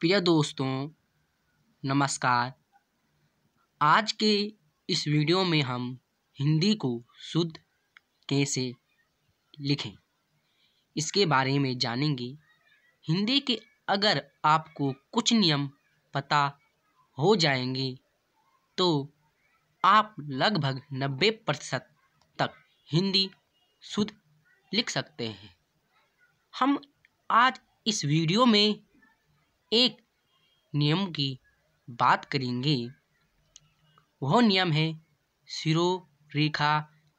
प्रिय दोस्तों नमस्कार आज के इस वीडियो में हम हिंदी को शुद्ध कैसे लिखें इसके बारे में जानेंगे हिंदी के अगर आपको कुछ नियम पता हो जाएंगे तो आप लगभग नब्बे प्रतिशत तक हिंदी शुद्ध लिख सकते हैं हम आज इस वीडियो में एक नियम की बात करेंगे वह नियम है सिरो रेखा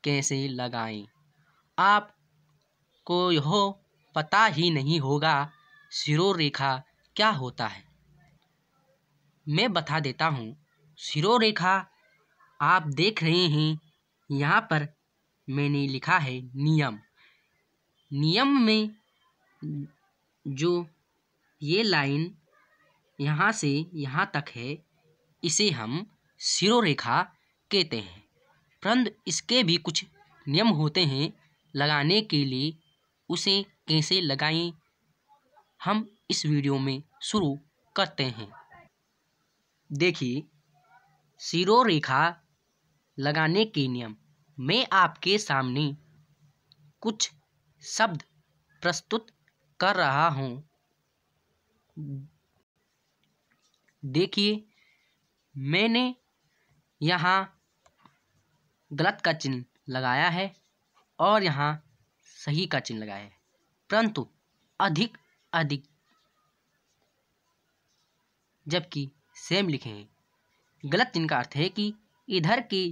कैसे लगाएं आप को यह पता ही नहीं होगा सिरो रेखा क्या होता है मैं बता देता हूँ सिरो रेखा आप देख रहे हैं यहाँ पर मैंने लिखा है नियम नियम में जो ये लाइन यहाँ से यहाँ तक है इसे हम सिरोरेखा कहते हैं परंतु इसके भी कुछ नियम होते हैं लगाने के लिए उसे कैसे लगाएं हम इस वीडियो में शुरू करते हैं देखिए सिरो रेखा लगाने के नियम मैं आपके सामने कुछ शब्द प्रस्तुत कर रहा हूँ देखिए मैंने यहाँ गलत का चिन्ह लगाया है और यहाँ सही का चिन्ह लगाया है परंतु अधिक अधिक जबकि सेम लिखे हैं गलत चिन्ह का अर्थ है कि इधर के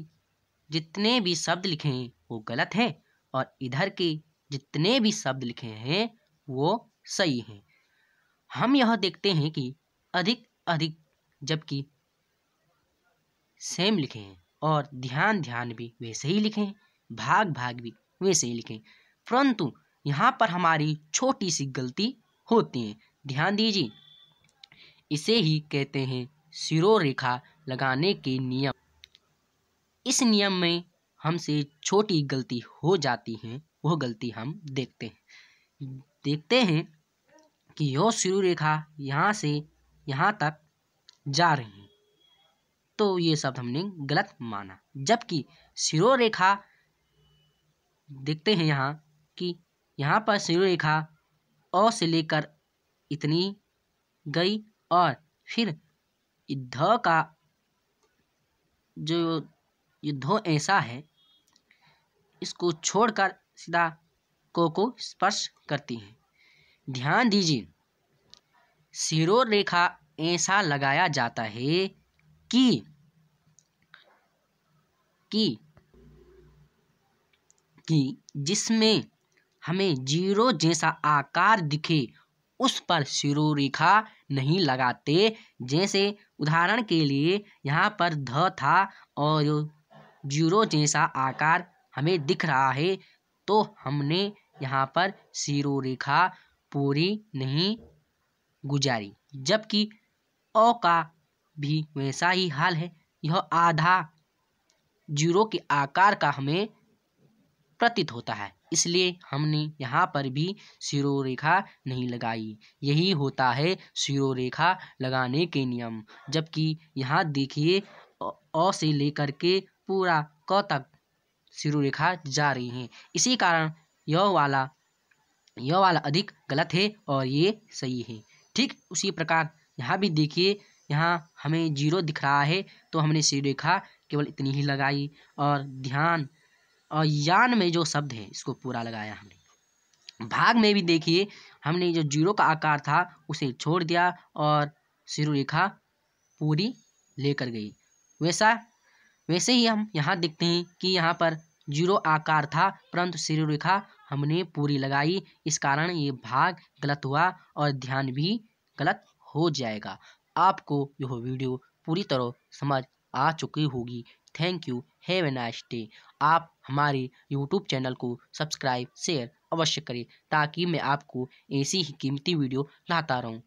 जितने भी शब्द लिखे हैं वो गलत हैं और इधर के जितने भी शब्द लिखे हैं वो सही हैं हम यह देखते हैं कि अधिक अधिक जबकि सेम लिखे हैं और ध्यान ध्यान भी वैसे ही लिखे हैं भाग भाग भी वैसे ही लिखे परंतु यहाँ पर हमारी छोटी सी गलती होती है ध्यान दीजिए इसे ही कहते हैं सिरो रेखा लगाने के नियम इस नियम में हमसे छोटी गलती हो जाती है वह गलती हम देखते हैं देखते हैं कि यह सिरो रेखा यहाँ से यहाँ तक जा रही हैं तो ये शब्द हमने गलत माना जबकि शिरो रेखा देखते हैं यहाँ कि यहाँ पर शिरो रेखा अ से लेकर इतनी गई और फिर ध का जो युद्ध ऐसा है इसको छोड़कर सीधा को को स्पर्श करती हैं ध्यान दीजिए सिरो रेखा ऐसा लगाया जाता है कि कि कि जिसमें हमें जीरो जैसा आकार दिखे उस पर सिरो रेखा नहीं लगाते जैसे उदाहरण के लिए यहाँ पर ध था और जीरो जैसा आकार हमें दिख रहा है तो हमने यहाँ पर सिरो रेखा पूरी नहीं गुजारी जबकि अ का भी वैसा ही हाल है यह आधा जीरो के आकार का हमें प्रतीत होता है इसलिए हमने यहाँ पर भी शिरो रेखा नहीं लगाई यही होता है शिरो रेखा लगाने के नियम जबकि यहाँ देखिए अ से लेकर के पूरा क तक सिरो रेखा जा रही है इसी कारण यह वाला यह वाला अधिक गलत है और ये सही है ठीक उसी प्रकार यहाँ भी देखिए यहाँ हमें जीरो दिख रहा है तो हमने सी रेखा केवल इतनी ही लगाई और ध्यान और यान में जो शब्द है इसको पूरा लगाया हमने भाग में भी देखिए हमने जो जीरो का आकार था उसे छोड़ दिया और सिर रेखा पूरी लेकर गई वैसा वैसे ही हम यहाँ देखते हैं कि यहाँ पर जीरो आकार था परंतु सिर रेखा हमने पूरी लगाई इस कारण ये भाग गलत हुआ और ध्यान भी गलत हो जाएगा आपको यह वीडियो पूरी तरह समझ आ चुकी होगी thank you have a nice day आप हमारे यूट्यूब चैनल को सब्सक्राइब शेयर अवश्य करें ताकि मैं आपको ऐसी ही कीमती वीडियो लाता रहूं